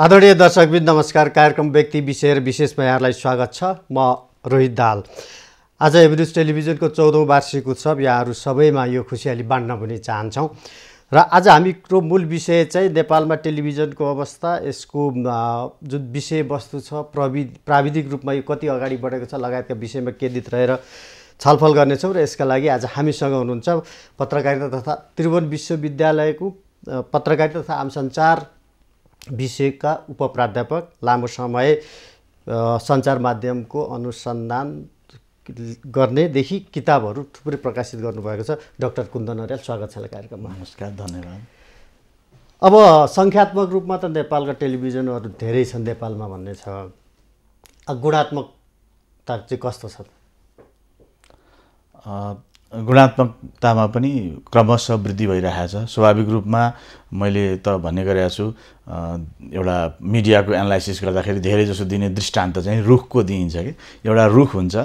आदरणीय दर्शकबिन नमस्कार कार्यक्रम व्यक्ति विषय र विशेषमा यहाँलाई स्वागत छ म रोहित दाल आज एभरेज टेलिभिजनको चौधौँ वार्षिक उत्सव यहाँहरू सबैमा यो खुसियाली बाँड्न पनि चाहन्छौँ र आज हामीको मूल विषय चाहिँ नेपालमा टेलिभिजनको अवस्था यसको जुन विषयवस्तु छ प्रवि प्राविधिक रूपमा यो कति अगाडि बढेको छ लगायतका विषयमा केन्द्रित रहेर छलफल गर्नेछौँ र यसका लागि आज हामीसँग हुनुहुन्छ पत्रकारिता तथा त्रिभुवन विश्वविद्यालयको पत्रकारिता तथा आम सञ्चार विषयका उपप्राध्यापक लामो समय सञ्चार माध्यमको अनुसन्धान गर्नेदेखि किताबहरू थुप्रै प्रकाशित गर्नुभएको छ डक्टर कुन्दन अर्याल स्वागत छ कार्यक्रममा नमस्कार धन्यवाद अब सङ्ख्यात्मक रूपमा त नेपालका टेलिभिजनहरू धेरै छन् नेपालमा भन्ने छ गुणात्मकता चाहिँ कस्तो छ गुणात्मकतामा पनि क्रमशः वृद्धि भइरहेको छ स्वाभाविक रूपमा मैले त भन्ने गरेको छु एउटा मिडियाको एनालाइसिस गर्दाखेरि धेरै जसो दिने दृष्टान्त चाहिँ रुखको दिइन्छ कि एउटा रुख हुन्छ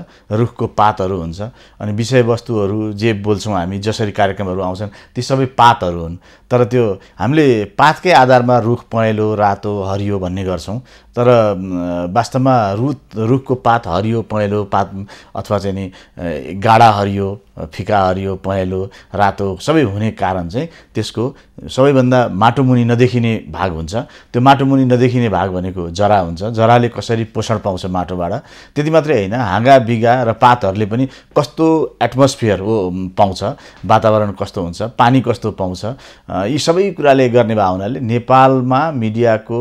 रुखको पातहरू हुन्छ अनि विषयवस्तुहरू जे बोल्छौँ हामी जसरी कार्यक्रमहरू आउँछन् ती सबै पातहरू हुन् तर त्यो हामीले पातकै आधारमा रुख पहेँलो रातो हरियो भन्ने गर्छौँ तर वास्तवमा रु रुखको पात हरियो पहेँलो पात अथवा चाहिँ नि गाढा हरियो फिका हरियो पहेँलो रातो सबै हुने कारण चाहिँ त्यसको सबैभन्दा सबभन्दा माटोमुनि नदेखिने भाग हुन्छ त्यो माटोमुनि नदेखिने भाग भनेको जरा हुन्छ जराले कसरी पोषण पाउँछ माटोबाट त्यति मात्रै होइन हाँगा बिगा र पातहरूले पनि कस्तो एटमोस्फियर हो पाउँछ वातावरण कस्तो हुन्छ पानी कस्तो पाउँछ यी सबै कुराले गर्ने भए हुनाले नेपालमा मिडियाको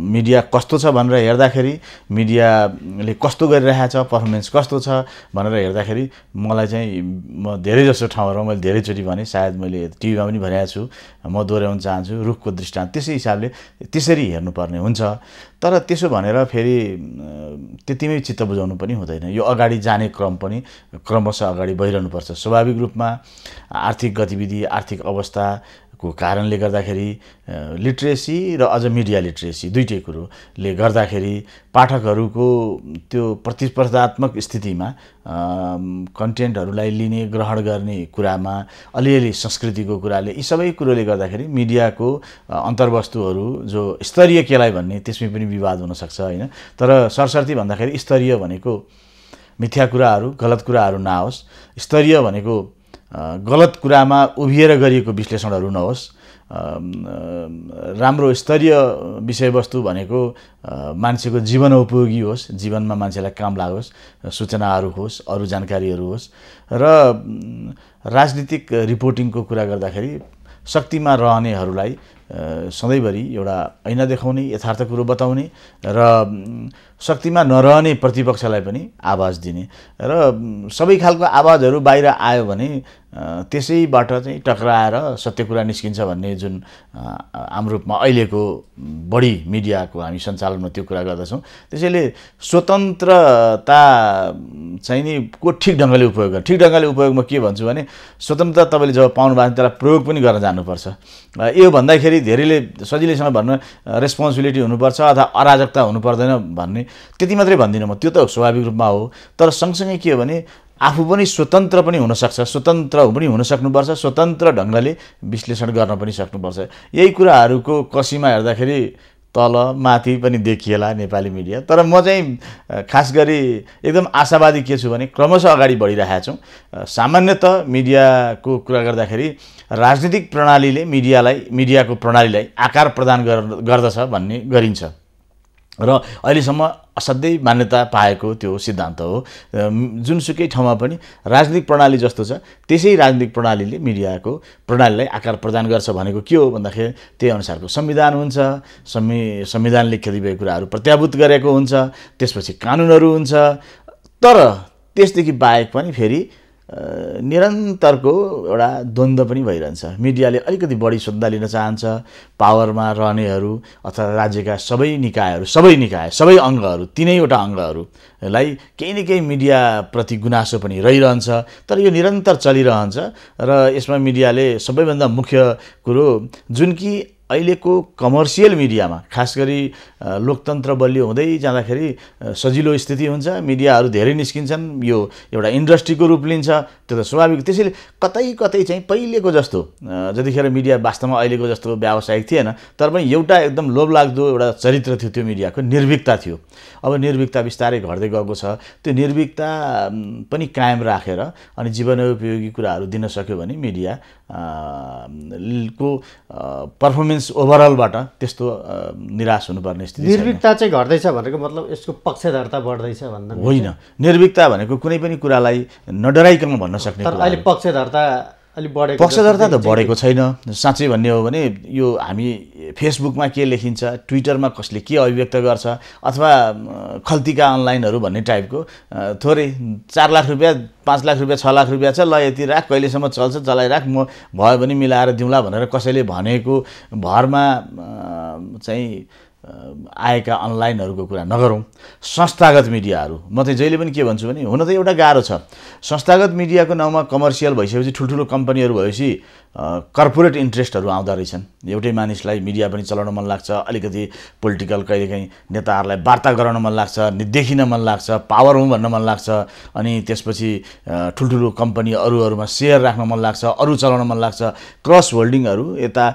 मिडिया कस्तो छ भनेर हेर्दाखेरि मिडियाले कस्तो गरिरहेछ पर्फर्मेन्स कस्तो छ भनेर हेर्दाखेरि मलाई चाहिँ म धेरै जसो ठाउँहरूमा मैले धेरैचोटि भने सायद मैले टिभीमा पनि भनेको छु म दोहोऱ्याउन चाहन्छु रुखको दृष्टान्त त्यसै हिसाबले त्यसरी हेर्नुपर्ने हुन्छ तर त्यसो भनेर फेरि त्यतिमै चित्त बुझाउनु पनि हुँदैन यो अगाडि जाने क्रम पनि क्रमशः अगाडि बढिरहनुपर्छ स्वाभाविक रूपमा आर्थिक गतिविधि आर्थिक अवस्था को कारणले गर्दाखेरि लिट्रेसी र अझ मिडिया लिट्रेसी दुइटै कुरोले गर्दाखेरि पाठकहरूको त्यो प्रतिस्पर्धात्मक स्थितिमा कन्टेन्टहरूलाई लिने ग्रहण गर्ने कुरामा अलिअलि संस्कृतिको कुराले यी सबै कुरोले गर्दाखेरि मिडियाको अन्तर्वस्तुहरू जो स्तरीय केलाई भन्ने त्यसमै पनि विवाद हुनसक्छ होइन तर सरसर्ती भन्दाखेरि स्तरीय भनेको मिथ्या कुराहरू गलत कुराहरू नआओस् स्तरीय भनेको गलत कुरामा उभिएर गरिएको विश्लेषणहरू नहोस् राम्रो स्तरीय विषयवस्तु भनेको मान्छेको जीवन उपयोगी होस् जीवनमा मान्छेलाई काम लागोस् सूचनाहरू होस् अरू जानकारीहरू होस् र राजनीतिक रिपोर्टिङको कुरा गर्दाखेरि शक्तिमा रहनेहरूलाई सधैँभरि एउटा ऐना देखाउने यथार्थ कुरो बताउने र शक्तिमा नरहने प्रतिपक्षलाई पनि आवाज दिने र सबै खालको आवाजहरू बाहिर आयो भने त्यसैबाट चाहिँ टक्राएर सत्य कुरा निस्किन्छ भन्ने जुन आम रूपमा अहिलेको बढी मिडियाको हामी सञ्चालनमा त्यो कुरा गर्दछौँ त्यसैले स्वतन्त्रता चाहिँ नि को ठिक ढङ्गले उपयोग गर्छ ठिक ढङ्गले उपयोग म के भन्छु भने स्वतन्त्रता तपाईँले जब पाउनु भएको त्यसलाई प्रयोग पनि गर्न जानुपर्छ यो भन्दाखेरि धेरैले सजिलैसँग भन्न रेस्पोन्सिबिलिटी हुनुपर्छ अथवा अराजकता हुनुपर्दैन भन्ने त्यति मात्रै भन्दिनँ म त्यो त स्वाभाविक रूपमा हो तर सँगसँगै के हो भने आफू पनि स्वतन्त्र पनि हुनसक्छ स्वतन्त्र पनि हुन सक्नुपर्छ स्वतन्त्र ढङ्गले विश्लेषण गर्न पनि सक्नुपर्छ यही कुराहरूको कसीमा हेर्दाखेरि तल माथि पनि देखिएला नेपाली मिडिया तर म चाहिँ खास गरी एकदम आशावादी के छु भने क्रमशः अगाडि बढिरहेका छौँ सामान्यत मिडियाको कुरा गर्दाखेरि राजनीतिक प्रणालीले मिडियालाई मिडियाको प्रणालीलाई आकार प्रदान गर्दछ भन्ने गरिन्छ र अहिलेसम्म असाध्यै मान्यता पाएको त्यो सिद्धान्त हो जुनसुकै ठाउँमा पनि राजनीतिक प्रणाली जस्तो छ त्यसै राजनीतिक प्रणालीले मिडियाको प्रणालीलाई आकार प्रदान गर्छ भनेको के हो भन्दाखेरि त्यही अनुसारको संविधान हुन्छ संवि संविधानले खेलिभएको कुराहरू प्रत्याभूत गरेको हुन्छ त्यसपछि कानुनहरू हुन्छ तर त्यसदेखि बाहेक पनि फेरि निरन्तरको एउटा द्वन्द्व पनि भइरहन्छ मिडियाले अलिकति बढी सद्धा लिन चाहन्छ पावरमा रहनेहरू अथवा राज्यका सबै निकायहरू सबै निकाय सबै अङ्गहरू तिनैवटा अङ्गहरूलाई केही न केही मिडियाप्रति गुनासो पनि रहिरहन्छ तर यो निरन्तर चलिरहन्छ र यसमा मिडियाले सबैभन्दा मुख्य कुरो जुन कि अहिलेको कमर्सियल मिडियामा खास गरी लोकतन्त्र बलियो हुँदै जाँदाखेरि सजिलो स्थिति हुन्छ मिडियाहरू धेरै निस्किन्छन् यो एउटा इन्डस्ट्रीको रूप लिन्छ त्यो त स्वाभाविक त्यसैले कतै कतै चाहिँ पहिलेको जस्तो जतिखेर मिडिया वास्तवमा अहिलेको जस्तो व्यावसायिक थिएन तर पनि एउटा एकदम लोभलाग्दो एउटा चरित्र थियो त्यो मिडियाको निर्भिकता थियो अब निर्भिकता बिस्तारै घट्दै गएको छ त्यो निर्भिकता पनि कायम राखेर अनि जीवनोपयोगी कुराहरू दिन सक्यो भने मिडिया को पर्फर्मेन्स ओभरअलबाट त्यस्तो निराश हुनुपर्ने स्थिति निर्भिकता चाहिँ घट्दैछ भनेको मतलब यसको पक्षधरता बढ्दैछ भन्दा होइन निर्भिकता भनेको कुनै पनि कुरालाई नडराइकन भन्न सक्ने अहिले पक्षधरता अलिक बढेको पक्षधरता त बढेको छैन साँच्चै भन्ने हो भने यो हामी फेसबुकमा के लेखिन्छ ट्विटरमा कसले के अभिव्यक्त गर्छ अथवा खल्तीका अनलाइनहरू भन्ने टाइपको थोरै चार लाख रुपियाँ पाँच लाख रुपियाँ छ लाख रुपियाँ छ ल यति राख कहिलेसम्म चल्छ चलाइराख म भयो भने मिलाएर दिउँला भनेर कसैले भनेको भरमा चाहिँ आएका अनलाइनहरूको कुरा नगरौँ संस्थागत मिडियाहरू म चाहिँ जहिले पनि के भन्छु भने हुन त एउटा गाह्रो छ संस्थागत मिडियाको नाउँमा कमर्सियल भइसकेपछि ठुल्ठुलो कम्पनीहरू भएपछि कर्पोरेट इन्ट्रेस्टहरू आउँदो रहेछन् एउटै मानिसलाई मिडिया पनि चलाउन मन लाग्छ अलिकति पोलिटिकल कहिलेकाहीँ नेताहरूलाई वार्ता गराउन मन लाग्छ देखिन मन लाग्छ पावर हुँ भन्न मन लाग्छ अनि त्यसपछि ठुल्ठुलो कम्पनी अरूहरूमा सेयर राख्न मन लाग्छ अरू चलाउन मन लाग्छ क्रस होल्डिङहरू यता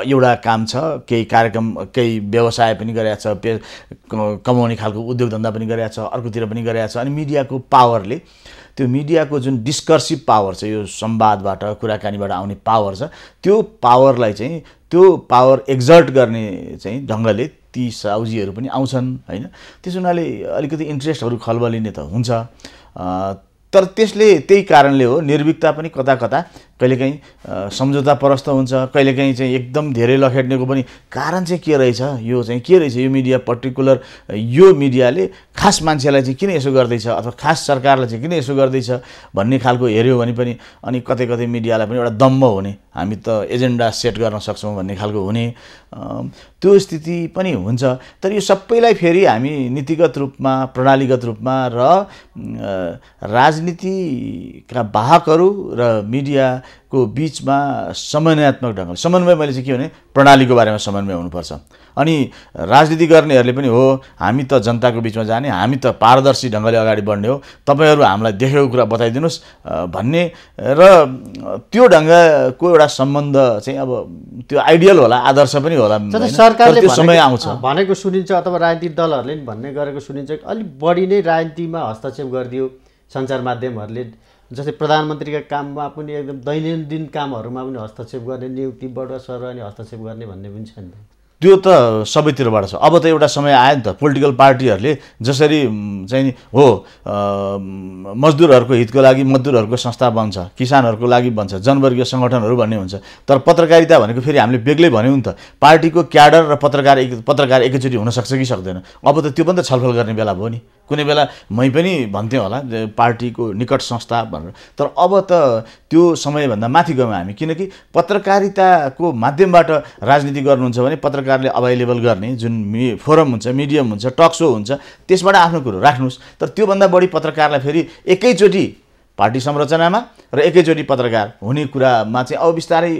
एउटा काम छ केही कार्यक्रम केही व्यवसाय पनि गरिरहेको छ कमाउने खालको उद्योग धन्दा पनि गरिरहेको छ अर्कोतिर पनि गरिरहेको छ अनि मिडियाको पावरले त्यो मिडियाको जुन डिस्कर्सिभ पावर छ यो संवादबाट कुराकानीबाट आउने पावर छ त्यो पावरलाई चाहिँ त्यो पावर एक्जर्ट गर्ने चाहिँ ढङ्गले ती साउजीहरू पनि आउँछन् होइन त्यस हुनाले अलिकति इन्ट्रेस्टहरू खलबलिने त हुन्छ तर त्यसले त्यही कारणले हो निर्भिकता पनि कता कता कहिलेकाहीँ सम्झौता परस्त हुन्छ कहिलेकाहीँ चाहिँ एकदम धेरै लखेट्नेको पनि कारण चाहिँ के रहेछ यो चाहिँ के रहेछ यो मिडिया पर्टिकुलर यो मिडियाले खास मान्छेलाई चाहिँ किन यसो गर्दैछ अथवा खास सरकारलाई चाहिँ किन यसो गर्दैछ भन्ने खालको हेऱ्यो भने पनि अनि कतै कतै मिडियालाई पनि एउटा दम्ब हुने हामी त एजेन्डा सेट गर्न सक्छौँ भन्ने खालको हुने त्यो स्थिति पनि हुन्छ तर यो सबैलाई फेरि हामी नीतिगत रूपमा प्रणालीगत रूपमा र राजनीतिका वाहकहरू र मिडिया को बिचमा समन्वयात्मक ढङ्गले समन्वय मैले चाहिँ के भने प्रणालीको बारेमा समन्वय हुनुपर्छ अनि राजनीति गर्नेहरूले पनि हो हामी त जनताको बिचमा जाने हामी त पारदर्शी ढङ्गले अगाडि बढ्ने हो तपाईँहरू हामीलाई देखेको कुरा बताइदिनुहोस् भन्ने र त्यो ढङ्गको एउटा सम्बन्ध चाहिँ अब त्यो आइडियल होला आदर्श पनि होला सरकारले त्यो समय आउँछ भनेको सुनिन्छ अथवा राजनीतिक दलहरूले भन्ने गरेको सुनिन्छ अलिक बढी नै राजनीतिमा हस्तक्षेप गरिदियो सञ्चार माध्यमहरूले जस्तै प्रधानमन्त्रीका काममा पनि एकदम दैनन्दिन कामहरूमा पनि हस्तक्षेप गर्ने नियुक्तिबाट सरकारले हस्तक्षेप गर्ने भन्ने पनि छ नि त्यो त सबैतिरबाट छ अब त एउटा समय आयो नि त पोलिटिकल पार्टीहरूले जसरी चाहिँ हो मजदुरहरूको हितको लागि मजदुरहरूको संस्था बन्छ किसानहरूको लागि बन्छ जनवर्गीय सङ्गठनहरू भन्ने हुन्छ तर पत्रकारिता भनेको फेरि हामीले बेग्लै भन्यौँ नि त पार्टीको क्याडर र पत्रकार एक पत्रकार एकैचोटि हुनसक्छ कि सक्दैन अब त त्यो पनि त छलफल गर्ने बेला भयो नि कुनै बेला मै पनि भन्थेँ होला पार्टीको निकट संस्था भनेर तर अब त त्यो समयभन्दा माथि गयौँ हामी किनकि पत्रकारिताको माध्यमबाट राजनीति गर्नुहुन्छ भने पत्रकारले अभाइलेबल गर्ने जुन मि फोरम हुन्छ मिडियम हुन्छ टक सो हुन्छ त्यसबाट आफ्नो कुरो राख्नुहोस् तर त्योभन्दा बढी पत्रकारलाई फेरि एकैचोटि पार्टी संरचनामा र एकैचोटि पत्रकार हुने कुरामा चाहिँ अब बिस्तारै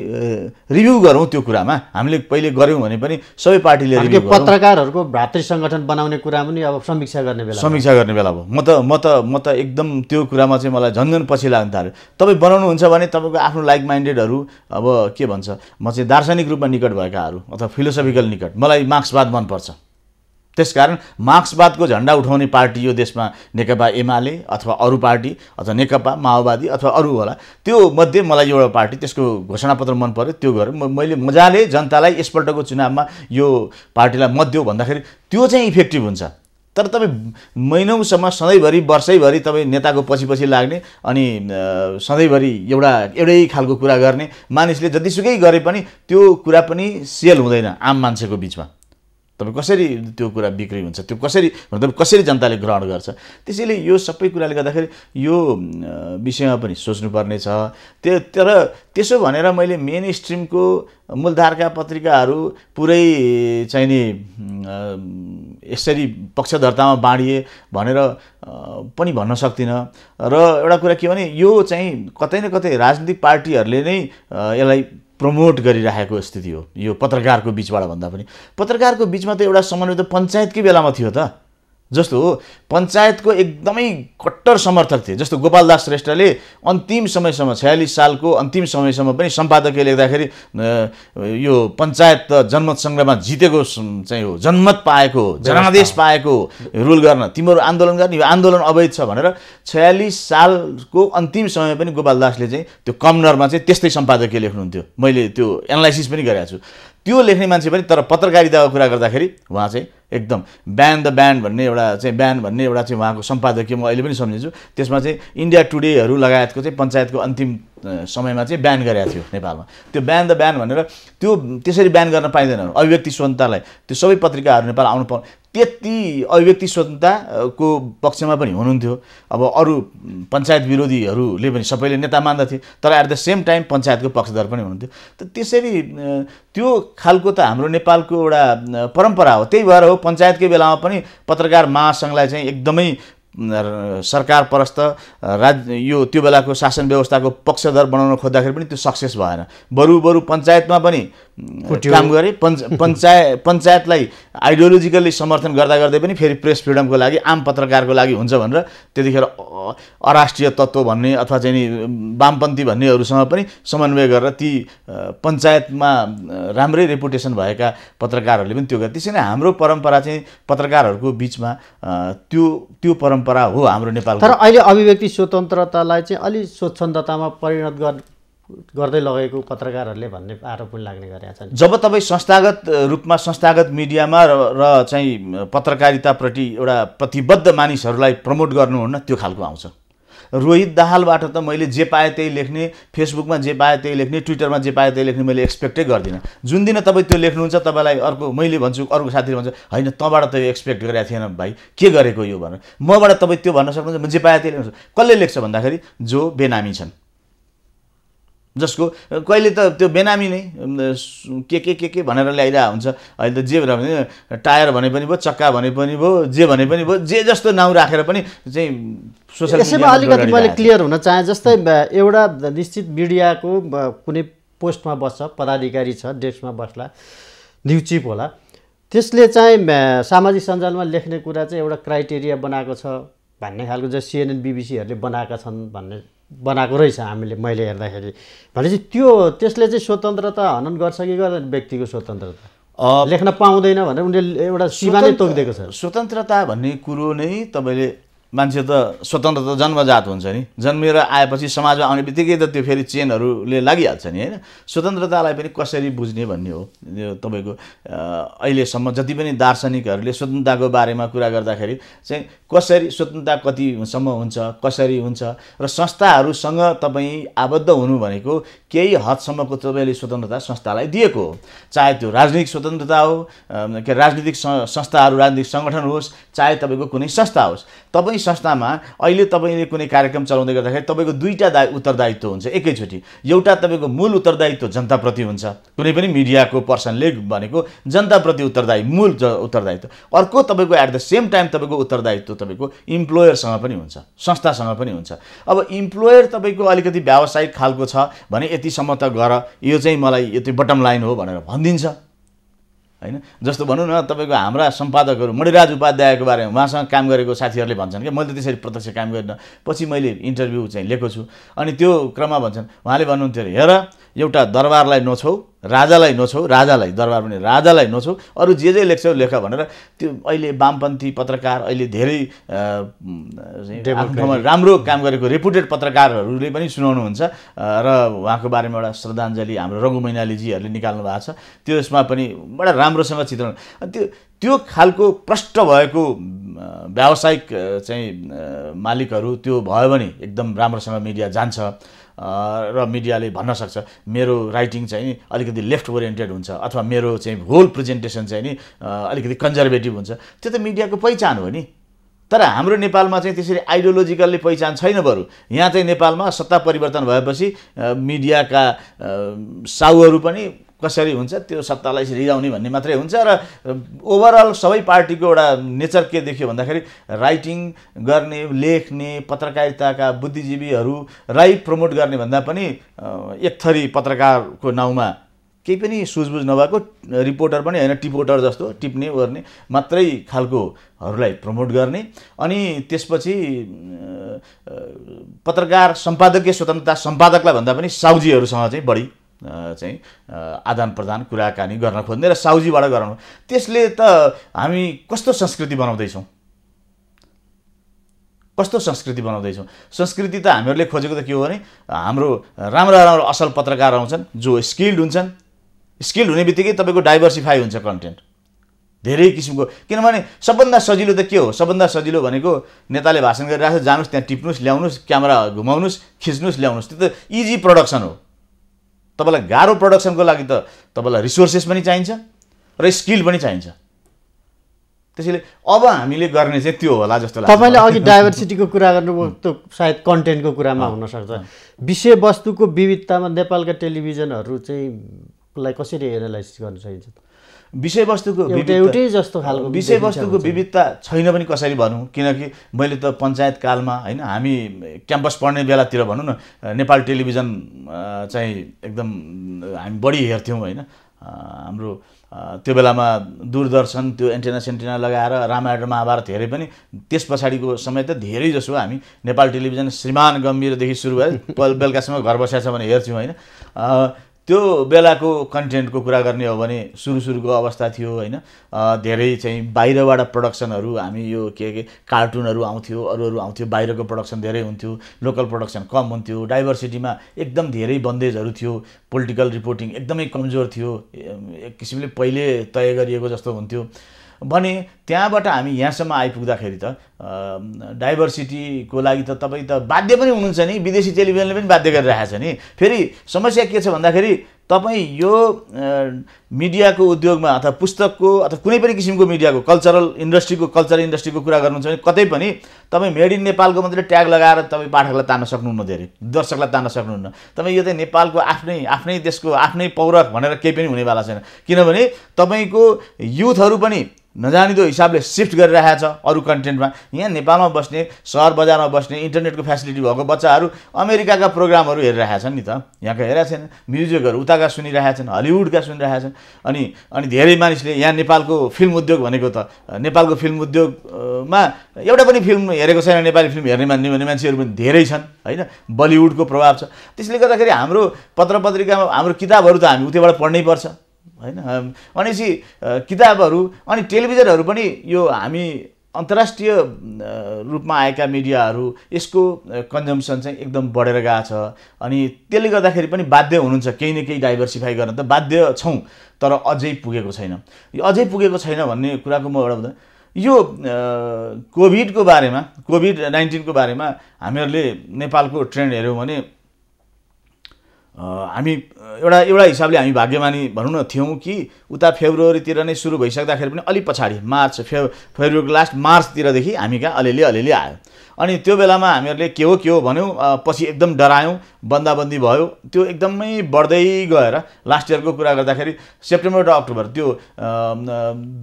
रिभ्यू गरौँ त्यो कुरामा हामीले पहिले गऱ्यौँ भने पनि सबै पार्टीले रिभ्यू पत्रकारहरूको भ्रातृ सङ्गठन बनाउने कुरा पनि अब समीक्षा गर्ने बेला समीक्षा गर्ने बेला भयो म त म त म त एकदम त्यो कुरामा चाहिँ मलाई झन्झन पछि लाग्न थाल्यो तपाईँ बनाउनुहुन्छ भने तपाईँको आफ्नो लाइक माइन्डेडहरू अब के भन्छ म चाहिँ दार्शनिक रूपमा निकट भएकाहरू अथवा फिलोसफिकल निकट मलाई मार्क्सवाद मनपर्छ त्यसकारण मार्क्सवादको झन्डा उठाउने पार्टी यो देशमा नेकपा एमाले अथवा अरू पार्टी अथवा नेकपा माओवादी अथवा अरू होला त्यो मध्ये मलाई एउटा पार्टी त्यसको घोषणापत्र मन पऱ्यो त्यो गरेँ मैले मजाले जनतालाई यसपल्टको चुनावमा यो पार्टीलाई मत दियो भन्दाखेरि त्यो चाहिँ इफेक्टिभ हुन्छ तर तपाईँ महिनौसम्म सधैँभरि वर्षैभरि तपाईँ नेताको पछि पछि लाग्ने अनि सधैँभरि एउटा एउटै खालको कुरा गर्ने मानिसले जतिसुकै गरे पनि त्यो कुरा पनि सेल हुँदैन आम मान्छेको बिचमा तपाईँ कसरी त्यो कुरा बिक्री हुन्छ त्यो कसरी मतलब कसरी जनताले ग्रहण गर्छ त्यसैले यो सबै कुराले गर्दाखेरि यो विषयमा पनि सोच्नुपर्ने छ त्यो तर त्यसो भनेर मैले मेन स्ट्रिमको मूलधारका पत्रिकाहरू पुरै चाहिने यसरी पक्षधर्तामा बाँडिए भनेर पनि भन्न सक्दिनँ र एउटा कुरा के भने यो चाहिँ कतै न कतै राजनीतिक पार्टीहरूले नै यसलाई प्रमोट गरिराखेको स्थिति हो यो पत्रकारको बिचबाट भन्दा पनि पत्रकारको बिचमा त एउटा समन्वय त पञ्चायतकै बेलामा थियो त जस्तो पञ्चायतको एकदमै कट्टर समर्थक थिए जस्तो गोपाल दास श्रेष्ठले अन्तिम समयसम्म छयालिस सालको अन्तिम समयसम्म पनि सम्पादकीय लेख्दाखेरि यो पञ्चायत त जनमत सङ्ग्रहमा जितेको चाहिँ हो जनमत पाएको जनादेश पाएको रुल गर्न तिमीहरू आन्दोलन गर्ने यो आन्दोलन अवैध छ भनेर छयालिस सालको अन्तिम समय पनि गोपाल दासले चाहिँ त्यो कमनरमा चाहिँ त्यस्तै सम्पादकीय लेख्नुहुन्थ्यो मैले त्यो एनालाइसिस पनि गरेको छु त्यो लेख्ने मान्छे पनि तर पत्रकारिताको कुरा गर्दाखेरि उहाँ चाहिँ एकदम ब्यान द ब्यान भन्ने एउटा चाहिँ ब्यान भन्ने एउटा चाहिँ उहाँको सम्पादकीय म अहिले पनि सम्झिन्छु त्यसमा चाहिँ इन्डिया टुडेहरू लगायतको चाहिँ पञ्चायतको अन्तिम समयमा चाहिँ ब्यान गरेको थियो नेपालमा त्यो ब्यान द ब्यान भनेर त्यो त्यसरी ब्यान गर्न पाइँदैन अभिव्यक्ति स्वतन्त्रतालाई त्यो सबै पत्रिकाहरू नेपाल आउनु पाउनु त्यति अभिव्यक्ति स्वतन्त्रताको पक्षमा पनि हुनुहुन्थ्यो अब अरू पञ्चायत विरोधीहरूले पनि सबैले नेता मान्दथे तर एट द सेम टाइम पञ्चायतको पक्षधर पनि हुनुहुन्थ्यो त त्यसरी त्यो खालको त हाम्रो नेपालको एउटा परम्परा हो त्यही भएर हो पञ्चायतकै बेलामा पनि पत्रकार महासङ्घलाई चाहिँ एकदमै सरकार परस्त राज यो त्यो बेलाको शासन व्यवस्थाको पक्षधर बनाउन खोज्दाखेरि पनि त्यो सक्सेस भएन बरु बरु पञ्चायतमा पनि काम गरे पञ्च पञ्चायत पञ्चायतलाई आइडियोलोजिकल्ली समर्थन गर्दा गर्दै पनि फेरि प्रेस फ्रिडमको लागि आम पत्रकारको लागि हुन्छ भनेर त्यतिखेर अराष्ट्रिय तत्त्व भन्ने अथवा चाहिँ नि वामपन्थी भन्नेहरूसँग पनि समन्वय गरेर ती पञ्चायतमा राम्रै रेपुटेसन भएका पत्रकारहरूले पनि त्यो गरे त्यसरी हाम्रो परम्परा चाहिँ पत्रकारहरूको बिचमा त्यो त्यो परम्परा परम्परा हो हाम्रो नेपाल तर अहिले अभिव्यक्ति स्वतन्त्रतालाई चाहिँ अलि स्वच्छन्दतामा परिणत गर् गर्दै लगेको पत्रकारहरूले भन्ने आरोप पनि लाग्ने गरेका छन् जब तपाईँ संस्थागत रूपमा संस्थागत मिडियामा र र चाहिँ पत्रकारिताप्रति एउटा प्रतिबद्ध मानिसहरूलाई प्रमोट गर्नुहुन्न त्यो खालको आउँछ रोहित दाहालबाट त मैले जे पाएँ त्यही लेख्ने फेसबुकमा जे पाएँ त्यही लेख्ने ट्विटरमा जे पाएँ त्यही लेख्ने मैले एक्सपेक्टै गर्दिनँ जुन दिन तपाईँ त्यो लेख्नुहुन्छ तपाईँलाई अर्को मैले भन्छु अर्को साथीले भन्छ होइन तँबाट त यो एक्सपेक्ट गरेको थिएन भाइ के गरेको यो भनेर मबाट तपाईँ त्यो भन्न सक्नुहुन्छ म जे पाएँ त्यही लेख्नुहुन्छ कसले लेख्छ भन्दाखेरि जो बेनामी छन् जसको कहिले त त्यो बेनामी नै के के के के भनेर ल्याइरहेको हुन्छ अहिले त जे भएर भने टायर भने पनि भयो चक्का भने पनि भयो जे भने पनि भयो जे जस्तो नाउँ राखेर पनि चाहिँ सोसल यसैमा अलिकति मैले क्लियर हुन चाहे जस्तै एउटा निश्चित मिडियाको कुनै पोस्टमा बस्छ पदाधिकारी छ डेस्कमा बस्ला न्यु चिप होला त्यसले चाहिँ सामाजिक सञ्जालमा लेख्ने कुरा चाहिँ एउटा क्राइटेरिया बनाएको छ भन्ने खालको जस्तो सिएनएन बिबिसीहरूले बनाएका छन् भन्ने बनाएको रहेछ हामीले मैले हेर्दाखेरि भनेपछि त्यो त्यसले चाहिँ स्वतन्त्रता हनन गर्छ कि गर्दैन व्यक्तिको स्वतन्त्रता लेख्न पाउँदैन भनेर उनले एउटा सीमा नै तोकिदिएको छ स्वतन्त्रता भन्ने कुरो नै तपाईँले मान्छे त स्वतन्त्र त जन्मजात हुन्छ नि जन्मिएर आएपछि समाजमा आउने बित्तिकै त त्यो फेरि चेनहरूले लागिहाल्छ नि होइन स्वतन्त्रतालाई पनि कसरी बुझ्ने भन्ने हो यो तपाईँको अहिलेसम्म जति पनि दार्शनिकहरूले स्वतन्त्रताको बारेमा कुरा गर्दाखेरि चाहिँ कसरी स्वतन्त्रता कतिसम्म हुन्छ कसरी हुन्छ र संस्थाहरूसँग तपाईँ आबद्ध हुनु भनेको केही हदसम्मको तपाईँले स्वतन्त्रता संस्थालाई दिएको हो चाहे त्यो राजनीतिक स्वतन्त्रता हो के राजनीतिक संस्थाहरू राजनीतिक सङ्गठन होस् चाहे तपाईँको कुनै संस्था होस् तपाईँ संस्थामा अहिले तपाईँले कुनै कार्यक्रम चलाउँदै गर्दाखेरि तपाईँको दुईवटा दा उत्तरदायित्व हुन्छ एकैचोटि एउटा तपाईँको मूल उत्तरदायित्व जनताप्रति हुन्छ कुनै पनि मिडियाको पर्सनले भनेको जनताप्रति उत्तरदायी मूल उत्तरदायित्व अर्को तपाईँको एट द सेम टाइम तपाईँको उत्तरदायित्व तपाईँको इम्प्लोयरसँग पनि हुन्छ संस्थासँग पनि हुन्छ अब इम्प्लोयर तपाईँको अलिकति व्यावसायिक खालको छ भने यतिसम्म त गर यो चाहिँ मलाई यति बटम लाइन हो भनेर भनिदिन्छ होइन जस्तो भनौँ न तपाईँको हाम्रा सम्पादकहरू मणिराज उपाध्यायको बारेमा उहाँसँग काम गरेको साथीहरूले भन्छन् क्या मैले त त्यसरी प्रत्यक्ष काम गरिनँ पछि मैले इन्टरभ्यू चाहिँ लिएको छु अनि त्यो क्रममा भन्छन् उहाँले भन्नुहुन्थ्यो हेर एउटा दरबारलाई नछौ राजालाई नछौ राजालाई दरबार पनि राजालाई नछौ अरू जे जे लेख्छौ लेख भनेर त्यो अहिले वामपन्थी पत्रकार अहिले धेरै राम्रो काम गरेको रेपुटेड पत्रकारहरूले पनि सुनाउनुहुन्छ र उहाँको बारेमा एउटा श्रद्धाञ्जली हाम्रो रघु मैनालीजीहरूले निकाल्नु भएको छ त्यो यसमा पनि बडा राम्रोसँग चित्रण त्यो त्यो खालको प्रष्ट भएको व्यावसायिक चाहिँ मालिकहरू त्यो भयो भने एकदम राम्रोसँग मिडिया जान्छ र मिडियाले भन्न सक्छ मेरो राइटिङ चाहिँ अलिकति लेफ्ट ओरिएन्टेड हुन्छ अथवा मेरो चाहिँ होल प्रेजेन्टेसन चाहिँ नि अलिकति कन्जर्भेटिभ हुन्छ त्यो त मिडियाको पहिचान हो नि तर हाम्रो नेपालमा चाहिँ त्यसरी आइडियोलोजिकल्ली पहिचान छैन बरु यहाँ चाहिँ नेपालमा सत्ता परिवर्तन भएपछि मिडियाका साहुहरू पनि कसरी हुन्छ त्यो सत्तालाई रिजाउने भन्ने मात्रै हुन्छ र ओभरअल सबै पार्टीको एउटा नेचर के देख्यो भन्दाखेरि राइटिङ गर्ने लेख्ने पत्रकारिताका बुद्धिजीवीहरूलाई प्रमोट गर्ने भन्दा पनि एक थरी पत्रकारको नाउँमा केही पनि सुझबुझ नभएको रिपोर्टर पनि होइन टिपोटर जस्तो टिप्ने गर्ने मात्रै खालकोहरूलाई प्रमोट गर्ने अनि त्यसपछि पत्रकार सम्पादकीय स्वतन्त्रता सम्पादकलाई भन्दा पनि साउजीहरूसँग चाहिँ बढी चाहिँ आदान प्रदान कुराकानी गर्न खोज्ने र साउजीबाट गराउनु त्यसले त हामी कस्तो संस्कृति बनाउँदैछौँ कस्तो संस्कृति बनाउँदैछौँ संस्कृति त हामीहरूले खोजेको त के हो भने हाम्रो राम्रा राम्रो असल पत्रकार आउँछन् जो स्किल्ड हुन्छन् स्किल्ड हुने बित्तिकै तपाईँको डाइभर्सिफाई हुन्छ कन्टेन्ट धेरै किसिमको किनभने सबभन्दा सजिलो त के हो सबभन्दा सजिलो भनेको नेताले भाषण गरिरहेको छ जानुहोस् त्यहाँ टिप्नुहोस् ल्याउनुहोस् क्यामेरा घुमाउनुहोस् खिच्नुहोस् ल्याउनुहोस् त्यो त इजी प्रडक्सन हो तपाईँलाई गाह्रो प्रडक्सनको लागि त तपाईँलाई रिसोर्सेस पनि चाहिन्छ र स्किल पनि चाहिन्छ त्यसैले अब हामीले गर्ने चाहिँ त्यो होला जस्तो लाग्छ तपाईँले अघि डाइभर्सिटीको कुरा गर्नुभयो त्यो सायद कन्टेन्टको कुरामा हुनसक्छ विषयवस्तुको विविधतामा नेपालका टेलिभिजनहरू चाहिँ लाई कसरी एनालाइसिस गर्न सकिन्छ विषयवस्तुको एउटै जस्तो खालको विषयवस्तुको विविधता छैन पनि कसरी भनौँ किनकि मैले त कालमा होइन हामी क्याम्पस पढ्ने बेलातिर भनौँ न नेपाल टेलिभिजन चाहिँ एकदम हामी बढी हेर्थ्यौँ होइन हाम्रो त्यो बेलामा दूरदर्शन त्यो एन्टेना सेन्टेना लगाएर रामायण र महाभारत हेरे पनि त्यस पछाडिको समय त धेरै जसो हामी नेपाल टेलिभिजन श्रीमान गम्भीरदेखि सुरु भयो बेलुकासम्म घर बसेछ छ भने हेर्थ्यौँ होइन त्यो बेलाको कन्टेन्टको कुरा गर्ने हो भने सुरु सुरुको अवस्था थियो होइन धेरै चाहिँ बाहिरबाट प्रडक्सनहरू हामी यो के के कार्टुनहरू आउँथ्यो अरू अरू आउँथ्यो बाहिरको प्रडक्सन धेरै हुन्थ्यो लोकल प्रडक्सन कम हुन्थ्यो डाइभर्सिटीमा एकदम धेरै बन्देजहरू थियो पोलिटिकल रिपोर्टिङ एकदमै कमजोर थियो एक किसिमले पहिले तय गरिएको जस्तो हुन्थ्यो भने त्यहाँबाट हामी यहाँसम्म आइपुग्दाखेरि त डाइभर्सिटीको लागि त तपाईँ त बाध्य पनि हुनुहुन्छ नि विदेशी टेलिभिजनले पनि बाध्य गरिरहेको छ नि फेरि समस्या के छ भन्दाखेरि तपाईँ यो मिडियाको उद्योगमा अथवा पुस्तकको अथवा कुनै पनि किसिमको मिडियाको कल्चरल इन्डस्ट्रीको कल्चरल इन्डस्ट्रीको कुरा गर्नुहुन्छ भने कतै पनि तपाईँ मेड इन नेपालको मात्रै ट्याग लगाएर तपाईँ पाठकलाई तान्न सक्नुहुन्न धेरै दर्शकलाई तान्न सक्नुहुन्न तपाईँ यो चाहिँ नेपालको आफ्नै आफ्नै देशको आफ्नै पौरख भनेर केही पनि हुनेवाला छैन किनभने तपाईँको युथहरू पनि नजानिदो हिसाबले सिफ्ट गरिरहेको छ अरू कन्टेन्टमा यहाँ नेपालमा बस्ने सहर बजारमा बस्ने इन्टरनेटको फेसिलिटी भएको बच्चाहरू अमेरिकाका प्रोग्रामहरू हेरिरहेका छन् नि त यहाँका हेरेका छैन म्युजिकहरू उताका सुनिरहेका छन् हलिउडका सुनिरहेका छन् अनि अनि धेरै मानिसले यहाँ नेपालको फिल्म उद्योग भनेको त नेपालको फिल्म उद्योगमा एउटा पनि फिल्म हेरेको छैन नेपाली फिल्म हेर्ने मान्ने भन्ने मान्छेहरू पनि धेरै छन् होइन बलिउडको प्रभाव छ त्यसले गर्दाखेरि हाम्रो पत्र पत्रिकामा हाम्रो किताबहरू त हामी उतैबाट पढ्नै पर्छ होइन भनेपछि किताबहरू अनि टेलिभिजनहरू पनि यो हामी अन्तर्राष्ट्रिय रूपमा आएका मिडियाहरू यसको कन्जम्सन चाहिँ एकदम बढेर गएको छ अनि त्यसले गर्दाखेरि पनि बाध्य हुनुहुन्छ केही न केही डाइभर्सिफाई गर्न त बाध्य छौँ तर अझै पुगेको छैन यो अझै पुगेको छैन भन्ने कुराको म एउटा यो कोभिडको बारेमा कोभिड नाइन्टिनको बारेमा हामीहरूले नेपालको ट्रेन्ड हेऱ्यौँ भने हामी एउटा एउटा हिसाबले हामी भाग्यमानी भनौँ न थियौँ कि उता फेब्रुअरीतिर नै सुरु भइसक्दाखेरि पनि अलिक पछाडि मार्च फे फेब्रुअरीको लास्ट मार्चतिरदेखि हामी कहाँ अलिअलि अलिअलि आयो अनि त्यो बेलामा हामीहरूले के हो के हो भन्यौँ पछि एकदम डरायौँ बन्दाबन्दी भयो त्यो एकदमै बढ्दै गएर लास्ट इयरको कुरा गर्दाखेरि सेप्टेम्बर र अक्टोबर त्यो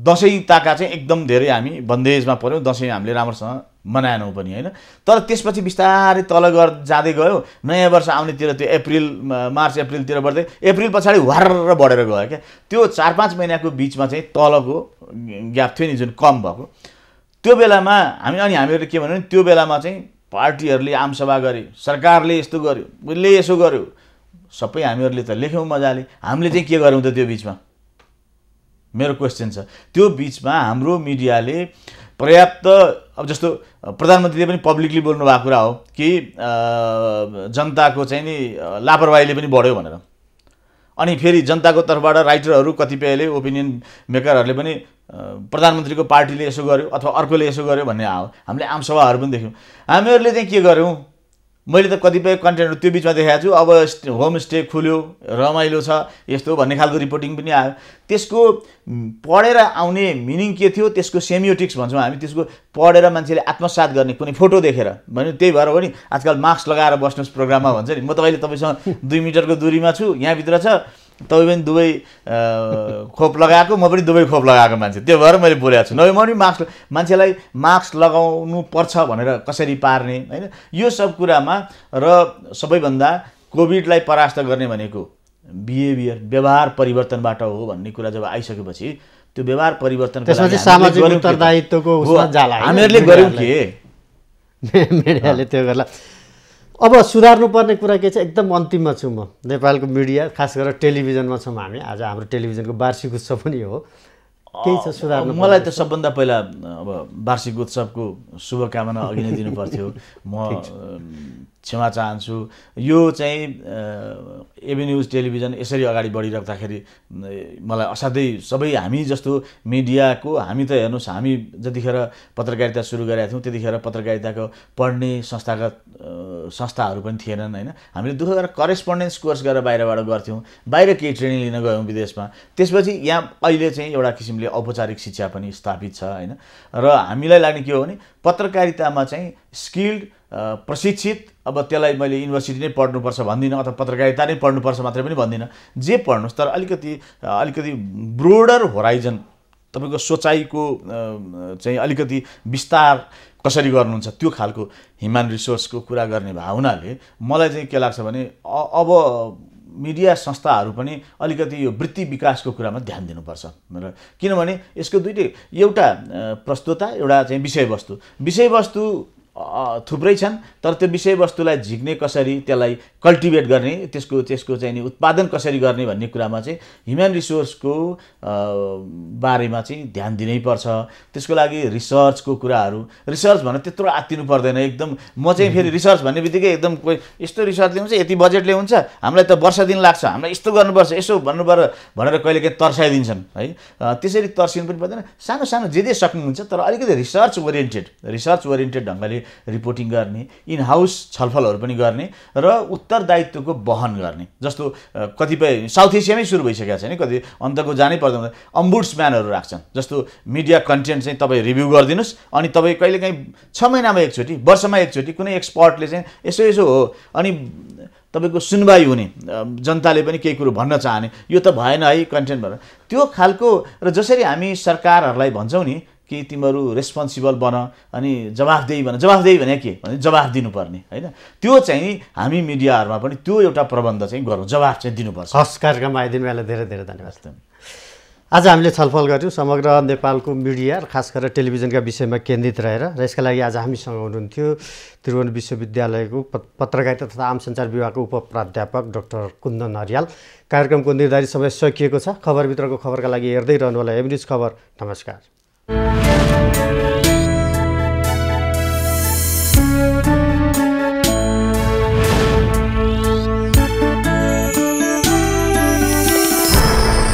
दसैँ ताका चाहिँ एकदम धेरै हामी बन्देजमा पऱ्यौँ दसैँ हामीले राम्रोसँग मनाएनौँ पनि होइन तर त्यसपछि बिस्तारै तल गर जाँदै गयो नयाँ वर्ष आउनेतिर त्यो अप्रिल मार्च अप्रिलतिर बढ्दै अप्रिल पछाडि वार बढेर गयो क्या त्यो चार पाँच महिनाको बिचमा चाहिँ तलको ग्याप थियो नि जुन कम भएको त्यो बेलामा हामी अनि हामीहरूले के भन्यो भने त्यो बेलामा चाहिँ पार्टीहरूले आमसभा गरे सरकारले यस्तो गर्यो उसले यसो गर्यो सबै हामीहरूले त लेख्यौँ मजाले हामीले चाहिँ के गऱ्यौँ त त्यो बिचमा मेरो क्वेसन छ त्यो बिचमा हाम्रो मिडियाले पर्याप्त अब जस्तो प्रधानमन्त्रीले पनि पब्लिकली बोल्नु भएको कुरा हो कि जनताको चाहिँ नि लापरवाहीले पनि बढ्यो भनेर अनि फेरि जनताको तर्फबाट राइटरहरू कतिपयले ओपिनियन मेकरहरूले पनि प्रधानमन्त्रीको पार्टीले यसो गर्यो अथवा अर्कोले यसो गर्यो भन्ने आयो हामीले आमसभाहरू पनि देख्यौँ हामीहरूले चाहिँ के गऱ्यौँ मैले त कतिपय कन्टेन्टहरू त्यो बिचमा देखाएको छु अब होमस्टे खुल्यो रमाइलो छ यस्तो भन्ने खालको रिपोर्टिङ पनि आयो त्यसको पढेर आउने मिनिङ के थियो त्यसको सेमियोटिक्स भन्छौँ हामी त्यसको पढेर मान्छेले आत्मसात गर्ने कुनै फोटो देखेर भने त्यही भएर हो नि आजकल मास्क लगाएर बस्नुहोस् प्रोग्राममा भन्छ नि म तपाईँले तपाईँसँग दुई मिटरको दुरीमा छु यहाँभित्र छ तपाईँ पनि दुवै खोप लगाएको म पनि दुवै खोप लगाएको मान्छे त्यो भएर मैले बोलेको छु नभए म पनि मास्क मान्छेलाई मास्क लगाउनु पर्छ भनेर कसरी पार्ने होइन यो सब कुरामा र सबैभन्दा कोभिडलाई परास्त गर्ने भनेको बिहेभियर व्यवहार परिवर्तनबाट हो भन्ने कुरा जब आइसकेपछि त्यो व्यवहार परिवर्तन हामीहरूले गऱ्यौँ के मिडियाले त्यो गर्ला अब सुधार्नुपर्ने कुरा के छ एकदम अन्तिममा छु म नेपालको मिडिया खास गरेर टेलिभिजनमा छौँ हामी आज हाम्रो टेलिभिजनको वार्षिक उत्सव पनि हो केही छ सुधार मलाई त सबभन्दा पहिला अब वार्षिक उत्सवको शुभकामना अघि नै दिनुपर्थ्यो पर्थ्यो म क्षमा चाहन्छु यो चाहिँ एभेन्युज टेलिभिजन यसरी अगाडि बढिराख्दाखेरि मलाई असाध्यै सबै हामी जस्तो मिडियाको हामी त हेर्नुहोस् हामी जतिखेर पत्रकारिता सुरु गरेका थियौँ त्यतिखेर पत्रकारिताको पढ्ने संस्थागत संस्थाहरू पनि थिएनन् होइन हामीले दुःख गरेर करेस्पोन्डेन्स कोर्स गरेर बाहिरबाट गर्थ्यौँ बाहिर केही ट्रेनिङ लिन गयौँ विदेशमा त्यसपछि यहाँ अहिले चाहिँ एउटा किसिमले किसिमले औपचारिक शिक्षा पनि स्थापित छ होइन र हामीलाई लाग्ने के हो भने पत्रकारितामा चाहिँ स्किल्ड प्रशिक्षित अब त्यसलाई मैले युनिभर्सिटी नै पढ्नुपर्छ भन्दिनँ अथवा पत्रकारिता नै पढ्नुपर्छ मात्रै पनि भन्दिनँ जे पढ्नुहोस् तर अलिकति अलिकति ब्रोडर होराइजन तपाईँको सोचाइको चाहिँ अलिकति विस्तार कसरी गर्नुहुन्छ त्यो खालको ह्युमन रिसोर्सको कुरा गर्ने भावनाले मलाई चाहिँ के लाग्छ भने अब मिडिया संस्थाहरू पनि अलिकति यो वृत्ति विकासको कुरामा ध्यान दिनुपर्छ र किनभने यसको दुइटै एउटा प्रस्तुता एउटा चाहिँ विषयवस्तु विषयवस्तु थुप्रै छन् तर त्यो विषयवस्तुलाई झिक्ने कसरी त्यसलाई कल्टिभेट गर्ने त्यसको त्यसको चाहिँ नि उत्पादन कसरी गर्ने भन्ने कुरामा चाहिँ ह्युमन रिसोर्सको बारेमा चाहिँ ध्यान दिनै पर्छ त्यसको लागि रिसर्चको कुराहरू रिसर्च भन्न त्यत्रो आत्तिनु पर्दैन एकदम म चाहिँ फेरि रिसर्च भन्ने बित्तिकै एकदम कोही यस्तो रिसर्चले हुन्छ यति बजेटले हुन्छ हामीलाई त वर्ष दिन लाग्छ हामीलाई यस्तो गर्नुपर्छ यसो भन्नु पर्यो भनेर कहिलेकाहीँ तर्साइदिन्छन् है त्यसरी तर्सिनु पनि पर्दैन सानो सानो जे जे सक्नुहुन्छ तर अलिकति रिसर्च ओरिएन्टेड रिसर्च ओरिएन्टेड ढङ्गले रिपोर्टिङ गर्ने इन हाउस छलफलहरू पनि गर्ने र उत्तरदायित्वको वहन गर्ने जस्तो कतिपय साउथ एसियामै सुरु भइसकेको छ नि कति अन्तको जानै पर्दैन अम्बुड्सम्यानहरू राख्छन् जस्तो मिडिया कन्टेन्ट चाहिँ तपाईँ रिभ्यू गरिदिनुहोस् अनि तपाईँ कहिलेकाहीँ छ महिनामा एकचोटि वर्षमा एकचोटि कुनै एक्सपर्टले चाहिँ यसो यसो हो अनि तपाईँको सुनवाई हुने जनताले पनि केही कुरो भन्न चाहने यो त भएन है कन्टेन्ट भनेर त्यो खालको र जसरी हामी सरकारहरूलाई भन्छौँ नि कि तिमीहरू रेस्पोन्सिबल बन अनि जवाफदेही बन जवाफदेही भने के भने जवाफ दिनुपर्ने होइन त्यो चाहिँ हामी मिडियाहरूमा पनि त्यो एउटा प्रबन्ध चाहिँ गरौँ जवाफ चाहिँ दिनुपर्छ हस् कार्यक्रममा आइदिनु धेरै धेरै धन्यवाद आज हामीले छलफल गऱ्यौँ समग्र नेपालको मिडिया र खास गरेर टेलिभिजनका विषयमा केन्द्रित रहेर र यसका लागि आज हामीसँग हुनुहुन्थ्यो त्रिभुवन विश्वविद्यालयको पत्रकारिता तथा आम सञ्चार विभागको उपप्राध्यापक डाक्टर कुन्दन हरियाल कार्यक्रमको निर्धारित समय सकिएको छ खबरभित्रको खबरका लागि हेर्दै रहनु होला एभन्युज खबर नमस्कार Música